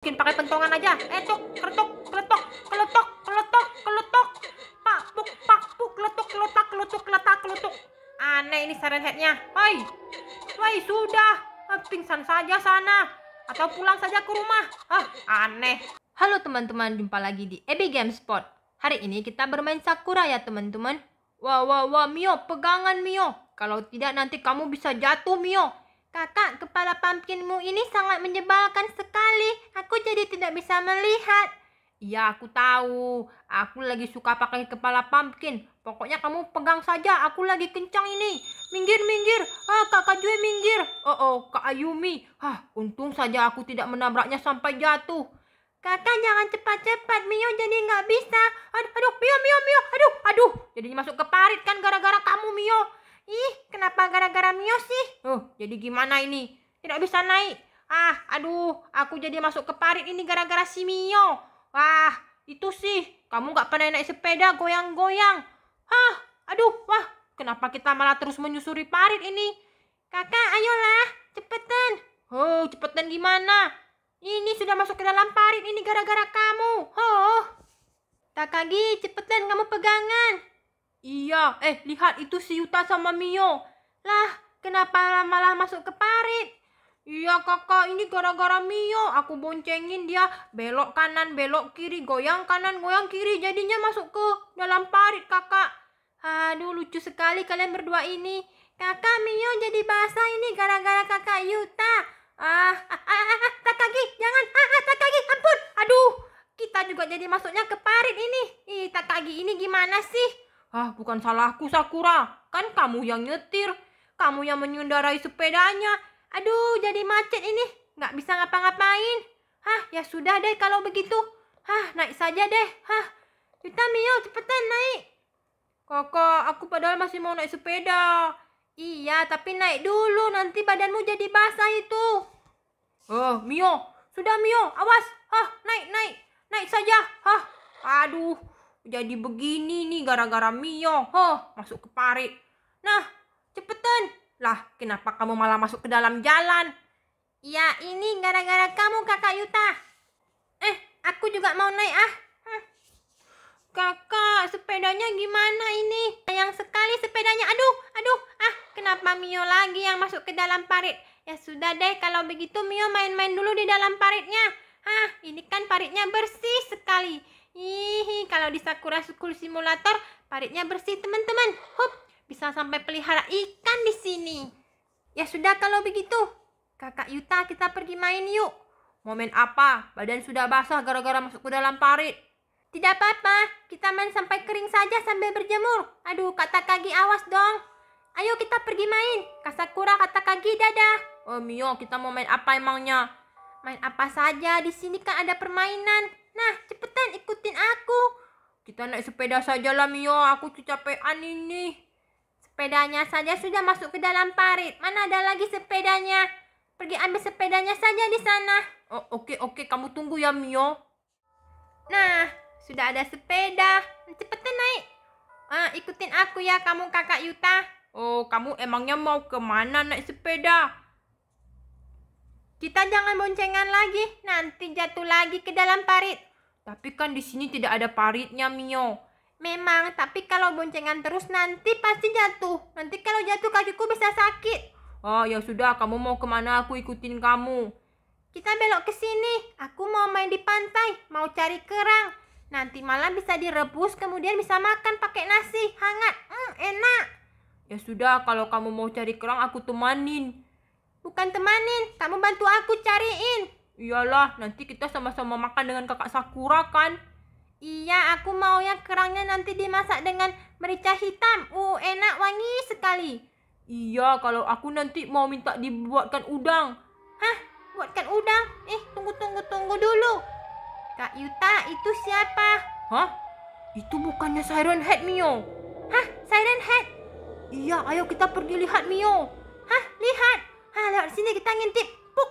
mungkin pakai pentongan aja. Etok, eh, kletok, kletok, kletok, kletok, kletok. Pak, puk, pak, puk, kletok, kletak, kletok, kletak, kletok. Aneh ini siren headnya. Woi, woi sudah. Eh, pingsan saja sana. Atau pulang saja ke rumah. Ah, aneh. Halo teman-teman, jumpa lagi di Ebi Game Spot. Hari ini kita bermain Sakura ya teman-teman. Wah, wah, wah, Mio, pegangan Mio. Kalau tidak nanti kamu bisa jatuh Mio. Kakak, kepala pumpkinmu ini sangat menyebalkan sekali. Aku jadi tidak bisa melihat. Ya aku tahu. Aku lagi suka pakai kepala pumpkin. Pokoknya kamu pegang saja. Aku lagi kencang ini. Minggir, minggir. Ah, kakak juga minggir. Oh, oh, Kak Ayumi. Hah, untung saja aku tidak menabraknya sampai jatuh. Kakak jangan cepat-cepat, Mio jadi nggak bisa. Aduh, aduh, Mio, Mio, Mio, aduh, aduh. Jadi masuk ke parit kan gara-gara kamu, Mio. Ih, kenapa gara-gara Mio sih? Oh, jadi gimana ini? Tidak bisa naik. Ah, aduh, aku jadi masuk ke parit ini gara-gara si Mio. Wah, itu sih, kamu gak pernah naik sepeda goyang-goyang. Hah, aduh, wah, kenapa kita malah terus menyusuri parit ini? Kakak, ayolah, cepetan. Oh, cepetan gimana? Ini sudah masuk ke dalam parit ini gara-gara kamu. Oh. kakagi cepetan kamu pegangan. Iya, eh lihat itu si Yuta sama Mio. Lah, kenapa malah masuk ke parit? Iya kakak, ini gara-gara Mio. Aku boncengin dia belok kanan, belok kiri, goyang kanan, goyang kiri. Jadinya masuk ke dalam parit kakak. Aduh, lucu sekali kalian berdua ini. Kakak Mio jadi basah ini gara-gara kakak Yuta. Ah, ah, ah, ah, ah Takagi, jangan. Ah, ah, Takagi, ampun. Aduh, kita juga jadi masuknya ke parit ini. Ih, Takagi ini gimana sih? Ah, bukan salahku, Sakura. Kan kamu yang nyetir. Kamu yang menyundarai sepedanya. Aduh, jadi macet ini. Nggak bisa ngapa-ngapain. Hah, ya sudah deh kalau begitu. Hah, naik saja deh. Hah, kita Mio, cepetan naik. Kakak, aku padahal masih mau naik sepeda. Iya, tapi naik dulu. Nanti badanmu jadi basah itu. Oh, Mio. Sudah, Mio. Awas. Hah, naik, naik. Naik saja. Hah, aduh jadi begini nih gara-gara Mio. Huh, masuk ke parit. Nah, cepetan. Lah, kenapa kamu malah masuk ke dalam jalan? Ya, ini gara-gara kamu kakak Yuta. Eh, aku juga mau naik ah. Hm. Kakak, sepedanya gimana ini? Sayang sekali sepedanya. Aduh, aduh. Ah, kenapa Mio lagi yang masuk ke dalam parit? Ya sudah deh, kalau begitu Mio main-main dulu di dalam paritnya. Ah, ini kan paritnya bersih sekali. Hihi, kalau di Sakura School Simulator, paritnya bersih teman-teman. hop bisa sampai pelihara ikan di sini. Ya sudah kalau begitu. Kakak Yuta, kita pergi main yuk. Momen apa? Badan sudah basah gara-gara masuk ke dalam parit. Tidak apa-apa, kita main sampai kering saja sambil berjemur. Aduh, kata Kagi awas dong. Ayo kita pergi main. Kasakura kata Kagi dadah. Oh Mio, kita mau main apa emangnya? main apa saja. Di sini kan ada permainan. Nah, cepetan ikutin aku. Kita naik sepeda saja lah Mio, aku kecapean ini. Sepedanya saja sudah masuk ke dalam parit. Mana ada lagi sepedanya? Pergi ambil sepedanya saja di sana. Oh, oke okay, oke, okay. kamu tunggu ya Mio. Nah, sudah ada sepeda. Cepetan naik. Ah, ikutin aku ya kamu kakak Yuta. Oh, kamu emangnya mau kemana naik sepeda? Kita jangan boncengan lagi, nanti jatuh lagi ke dalam parit. Tapi kan di sini tidak ada paritnya, Mio. Memang, tapi kalau boncengan terus nanti pasti jatuh. Nanti kalau jatuh kakiku bisa sakit. Oh, ya sudah, kamu mau kemana aku ikutin kamu. Kita belok ke sini. Aku mau main di pantai, mau cari kerang. Nanti malam bisa direbus, kemudian bisa makan pakai nasi, hangat. Mm, enak. Ya sudah, kalau kamu mau cari kerang aku temanin. Bukan temanin, kamu bantu aku cariin. Iyalah, nanti kita sama-sama makan dengan kakak Sakura kan? Iya, aku mau ya kerangnya nanti dimasak dengan merica hitam. Uh, enak wangi sekali. Iya, kalau aku nanti mau minta dibuatkan udang. Hah? Buatkan udang? Eh, tunggu, tunggu, tunggu dulu. Kak Yuta, itu siapa? Hah? Itu bukannya Siren Head, Mio. Hah? Siren Head? Iya, ayo kita pergi lihat, Mio. Hah? Lihat. Ah, lewat sini kita ngintip. Puk.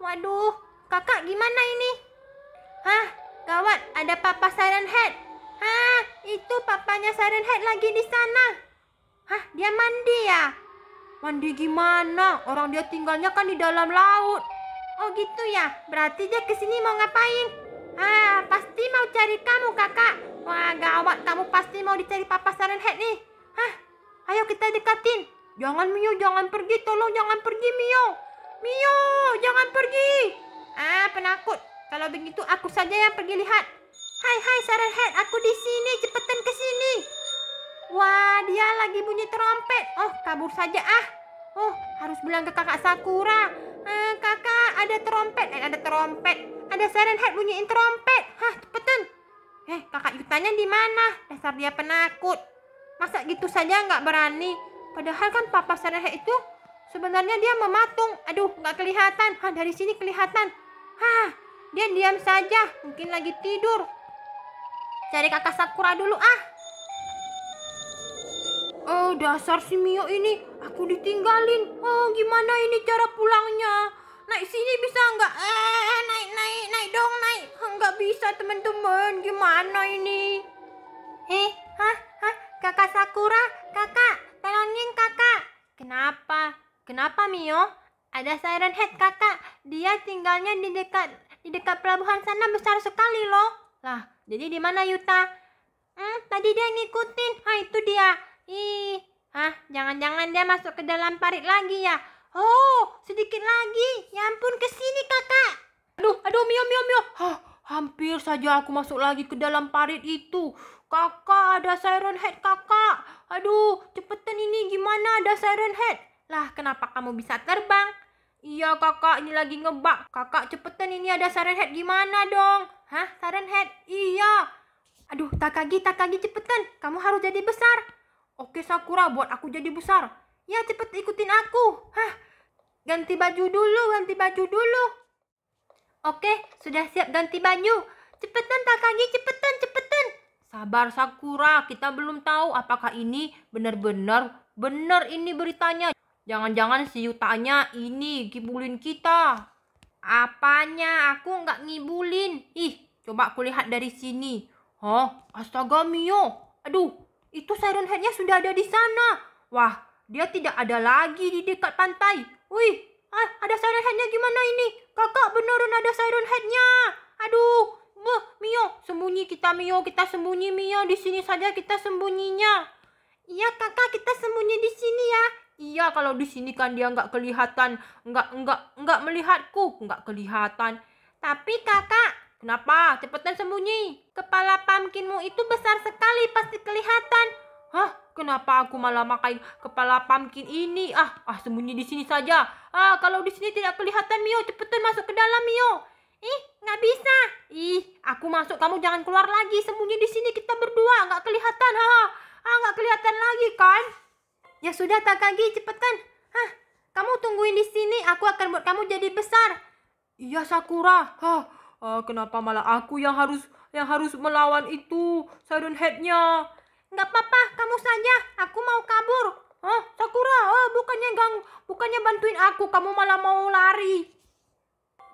Waduh, kakak gimana ini? Hah, gawat, ada papa Siren Head. Hah, itu papanya Siren Head lagi di sana. Hah, dia mandi ya? Mandi gimana? Orang dia tinggalnya kan di dalam laut. Oh gitu ya, berarti dia kesini mau ngapain? Ah, pasti mau cari kamu kakak. Wah, gawat, kamu pasti mau dicari papa Siren Head nih. Hah, ayo kita dekatin. Jangan Mio, jangan pergi. Tolong jangan pergi Mio. Mio, jangan pergi. Ah, penakut. Kalau begitu aku saja yang pergi lihat. Hai, hai siren head, aku di sini. Cepetan ke sini. Wah, dia lagi bunyi trompet. Oh, kabur saja ah. Oh, harus bilang ke kakak Sakura. Eh, kakak, ada trompet. Eh, ada trompet. Ada siren head bunyiin trompet. Hah, cepetan. Eh, kakak Yutanya di mana? Dasar dia penakut. Masa gitu saja nggak berani? Padahal kan papa sarah itu sebenarnya dia mematung. Aduh, nggak kelihatan. Hah, dari sini kelihatan. Hah, dia diam saja. Mungkin lagi tidur. Cari kakak Sakura dulu ah. Oh, dasar si Mio ini. Aku ditinggalin. Oh, gimana ini cara pulangnya? Naik sini bisa nggak? Eh, naik, naik, naik dong, naik. Nggak bisa, teman-teman. Gimana ini? Eh, hah, hah, kakak Sakura, kakak Kenapa? Kenapa Mio? Ada siren head kakak. Dia tinggalnya di dekat di dekat pelabuhan sana besar sekali loh. Lah, jadi di mana Yuta? Hmm, tadi dia ngikutin. Ah, itu dia. Ih, ah, jangan-jangan dia masuk ke dalam parit lagi ya. Oh, sedikit Hampir saja aku masuk lagi ke dalam parit itu. Kakak, ada siren head kakak. Aduh, cepetan ini gimana ada siren head? Lah, kenapa kamu bisa terbang? Iya kakak, ini lagi ngebak. Kakak cepetan ini ada siren head gimana dong? Hah, siren head? Iya. Aduh, Takagi, Takagi cepetan. Kamu harus jadi besar. Oke Sakura, buat aku jadi besar. Ya cepet ikutin aku. Hah, ganti baju dulu, ganti baju dulu. Oke, sudah siap ganti baju. Cepetan Takagi, cepetan, cepetan. Sabar Sakura, kita belum tahu apakah ini benar-benar benar ini beritanya. Jangan-jangan si Yutanya ini ngibulin kita. Apanya? Aku nggak ngibulin. Ih, coba aku lihat dari sini. Hah? Astaga Mio. Aduh, itu Siren Headnya sudah ada di sana. Wah, dia tidak ada lagi di dekat pantai. Wih, Ah, ada siren headnya gimana ini? Kakak beneran ada siren headnya. Aduh, buh, Mio, sembunyi kita Mio, kita sembunyi Mio, di sini saja kita sembunyinya. Iya kakak, kita sembunyi di sini ya. Iya kalau di sini kan dia nggak kelihatan, nggak nggak nggak melihatku, nggak kelihatan. Tapi kakak, kenapa? Cepetan sembunyi. Kepala pumpkinmu itu besar sekali, pasti Kenapa aku malah pakai kepala pumpkin ini? Ah, ah sembunyi di sini saja. Ah, kalau di sini tidak kelihatan Mio, cepetan masuk ke dalam Mio. Ih, nggak bisa. Ih, aku masuk, kamu jangan keluar lagi. Sembunyi di sini kita berdua, nggak kelihatan. Ha, ah, nggak kelihatan lagi kan? Ya sudah, tak Takagi, cepetan. Hah, kamu tungguin di sini, aku akan buat kamu jadi besar. Iya, Sakura. Hah, ah, kenapa malah aku yang harus yang harus melawan itu Siren Headnya? Nggak apa-apa, kamu saja. Aku mau kabur. Oh, Sakura, oh, bukannya gang, bukannya bantuin aku, kamu malah mau lari.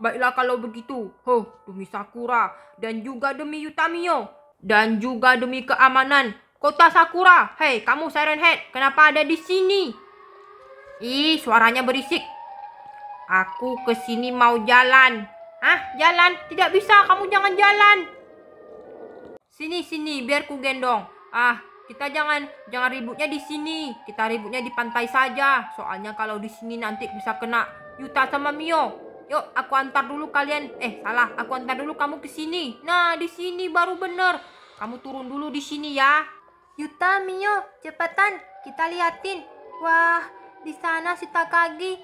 Baiklah kalau begitu. Oh, demi Sakura dan juga demi Yutamiyo dan juga demi keamanan kota Sakura. Hei, kamu Siren Head, kenapa ada di sini? Ih, suaranya berisik. Aku ke sini mau jalan. Ah, jalan? Tidak bisa, kamu jangan jalan. Sini, sini, biar ku gendong. Ah, kita jangan jangan ributnya di sini. Kita ributnya di pantai saja. Soalnya kalau di sini nanti bisa kena Yuta sama Mio. Yuk, aku antar dulu kalian. Eh, salah. Aku antar dulu kamu ke sini. Nah, di sini baru bener. Kamu turun dulu di sini ya. Yuta, Mio, cepetan. Kita liatin. Wah, di sana si Takagi.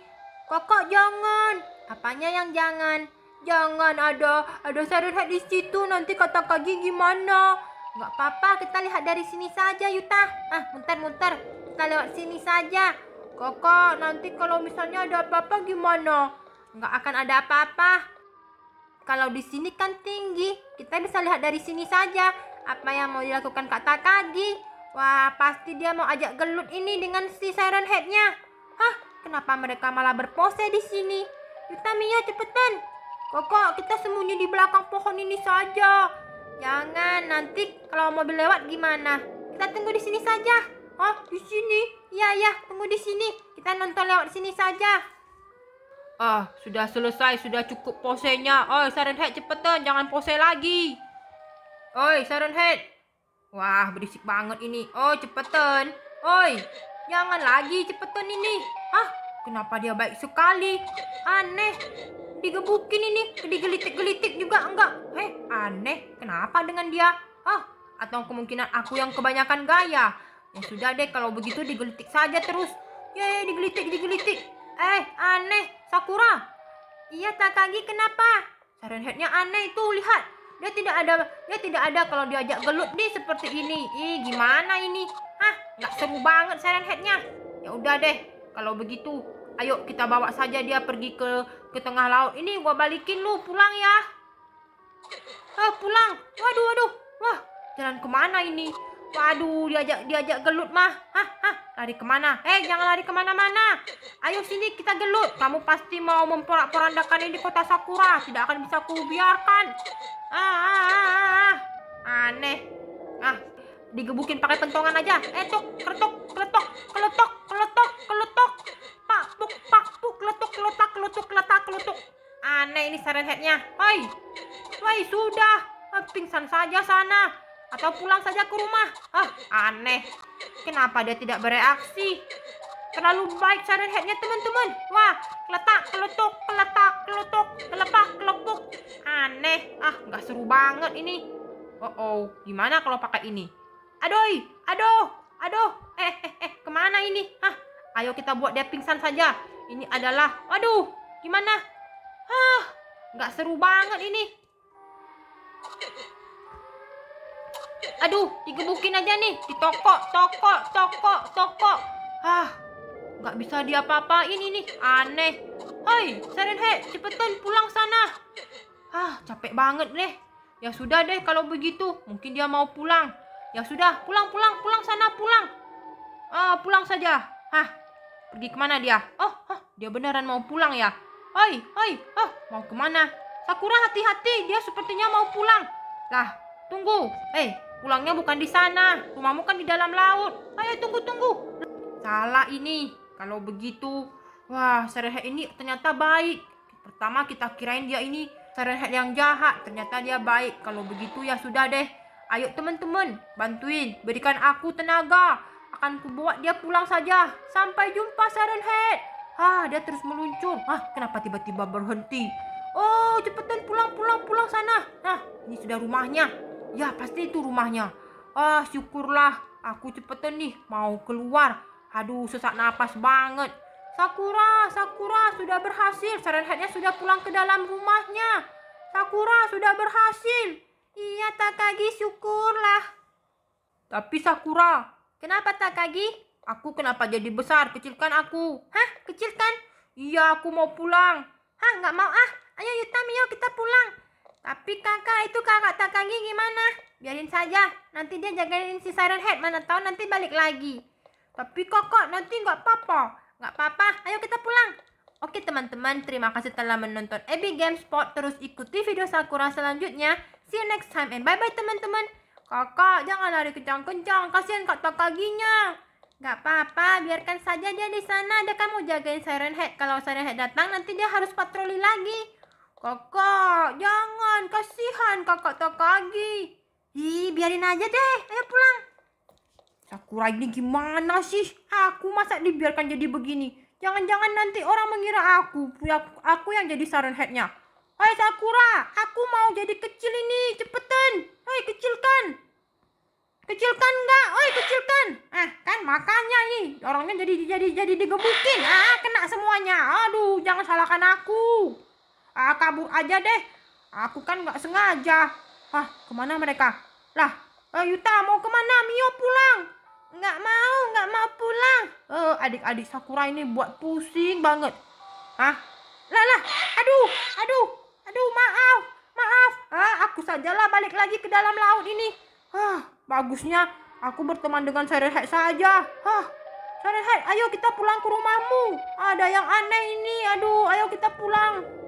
Kokok jangan. Apanya yang jangan? Jangan ada ada Saruhead di situ nanti kata Kagi gimana? Gak apa-apa, kita lihat dari sini saja, Yuta. Ah, muter-muter. Kita lewat sini saja. Koko, nanti kalau misalnya ada apa-apa gimana? Gak akan ada apa-apa. Kalau di sini kan tinggi, kita bisa lihat dari sini saja. Apa yang mau dilakukan Kak Takagi? Wah, pasti dia mau ajak gelut ini dengan si Siren Head-nya. Hah, kenapa mereka malah berpose di sini? Yuta Mia, cepetan. Koko, kita sembunyi di belakang pohon ini saja. Jangan, nanti kalau mobil lewat gimana? Kita tunggu di sini saja. Oh, di sini? Iya, ya, tunggu di sini. Kita nonton lewat sini saja. Ah, sudah selesai, sudah cukup posenya. Oi, Siren Head cepetan, jangan pose lagi. Oi, Siren Head. Wah, berisik banget ini. oh cepetan. Oi, jangan lagi cepetan ini. Ah, kenapa dia baik sekali? Aneh digebukin ini digelitik-gelitik juga enggak eh aneh kenapa dengan dia Oh, atau kemungkinan aku yang kebanyakan gaya oh, sudah deh kalau begitu digelitik saja terus ya, ya digelitik digelitik eh aneh Sakura iya Takagi kenapa Siren Headnya aneh itu lihat dia tidak ada dia tidak ada kalau diajak gelut nih seperti ini ih gimana ini hah nggak seru banget Siren Headnya ya udah deh kalau begitu ayo kita bawa saja dia pergi ke ke tengah laut. Ini gua balikin lu, pulang ya. Eh, pulang. Waduh, waduh. Wah, jalan kemana ini? Waduh, diajak diajak gelut mah. Hah, hah, lari kemana? Eh, jangan lari kemana-mana. Ayo sini kita gelut. Kamu pasti mau memporak-porandakan ini di kota Sakura. Tidak akan bisa kubiarkan. Ah, ah, ah, ah. ah, ah. Aneh. Ah, digebukin pakai pentongan aja. Eh, tok, kretok, kretok, keletok. letak kelucuk letak kelucuk aneh ini siren headnya Woi, woi sudah ah, pingsan saja sana atau pulang saja ke rumah ah aneh kenapa dia tidak bereaksi terlalu baik siren headnya teman-teman wah letak kelucuk letak kelucuk kelepak kelepuk aneh ah nggak seru banget ini oh oh gimana kalau pakai ini adoi aduh aduh eh eh eh kemana ini ah ayo kita buat dia pingsan saja ini adalah, waduh, gimana? Hah, nggak seru banget ini. Aduh, digebukin aja nih, ditokok, tokok, tokok, tokok. Ah, nggak bisa diapa-apain ini, nih, aneh. Hei, Serenhe, cepetan pulang sana. Ah, capek banget deh. Ya sudah deh kalau begitu, mungkin dia mau pulang. Ya sudah, pulang, pulang, pulang sana, pulang. Ah, pulang saja. Ah. Pergi kemana dia? Oh, oh, dia beneran mau pulang ya? Oi, oi, oh, mau kemana? Sakura hati-hati, dia sepertinya mau pulang. Lah, tunggu. Eh, pulangnya bukan di sana. Rumahmu kan di dalam laut. Ayo tunggu, tunggu. Salah ini. Kalau begitu, wah, Serehe ini ternyata baik. Pertama kita kirain dia ini Serehe yang jahat, ternyata dia baik. Kalau begitu ya sudah deh. Ayo teman-teman, bantuin, berikan aku tenaga akan kubawa dia pulang saja. Sampai jumpa Siren Head. Ah, dia terus meluncur. Ah, kenapa tiba-tiba berhenti? Oh, cepetan pulang, pulang, pulang sana. Nah, ini sudah rumahnya. Ya, pasti itu rumahnya. Ah, syukurlah. Aku cepetan nih, mau keluar. Aduh, sesak napas banget. Sakura, Sakura sudah berhasil. Siren Headnya sudah pulang ke dalam rumahnya. Sakura sudah berhasil. Iya, Takagi, syukurlah. Tapi Sakura, Kenapa Takagi? Aku kenapa jadi besar? Kecilkan aku. Hah? Kecilkan? Iya, aku mau pulang. Hah? Nggak mau ah? Ayo Yutami, yuk kita pulang. Tapi kakak itu kakak Takagi gimana? Biarin saja. Nanti dia jagain si Siren Head. Mana tahu nanti balik lagi. Tapi kakak nanti nggak apa-apa. Nggak apa-apa. Ayo kita pulang. Oke teman-teman, terima kasih telah menonton Ebi Games Sport. Terus ikuti video Sakura selanjutnya. See you next time and bye-bye teman-teman. Kakak, jangan lari kencang-kencang, kasihan tak kakinya. Gak apa-apa, biarkan saja dia di sana. Ada kamu jagain Siren Head. Kalau Siren Head datang, nanti dia harus patroli lagi. Kakak, jangan, kasihan kakak lagi. Ih, biarin aja deh, ayo pulang. Sakura ini gimana sih? Aku masa dibiarkan jadi begini? Jangan-jangan nanti orang mengira aku, aku yang jadi Siren Headnya. Hai Sakura, aku mau jadi kecil ini, cepetan. Hai kecilkan. Kecilkan enggak? Oi, kecilkan. Ah, kan makanya nih, orangnya jadi jadi jadi digebukin. Ah, kena semuanya. Aduh, jangan salahkan aku. Ah, kabur aja deh. Aku kan nggak sengaja. Ah, kemana mereka? Lah, eh, Yuta mau kemana? Mio pulang. Nggak mau, nggak mau pulang. Eh, adik-adik Sakura ini buat pusing banget. Ah, lah lah, aduh, aduh, Aduh, maaf, maaf. Ah, aku sajalah balik lagi ke dalam laut ini. ah bagusnya aku berteman dengan Serenhead saja. ah Serenhead, ayo kita pulang ke rumahmu. Ada yang aneh ini. Aduh, ayo kita pulang.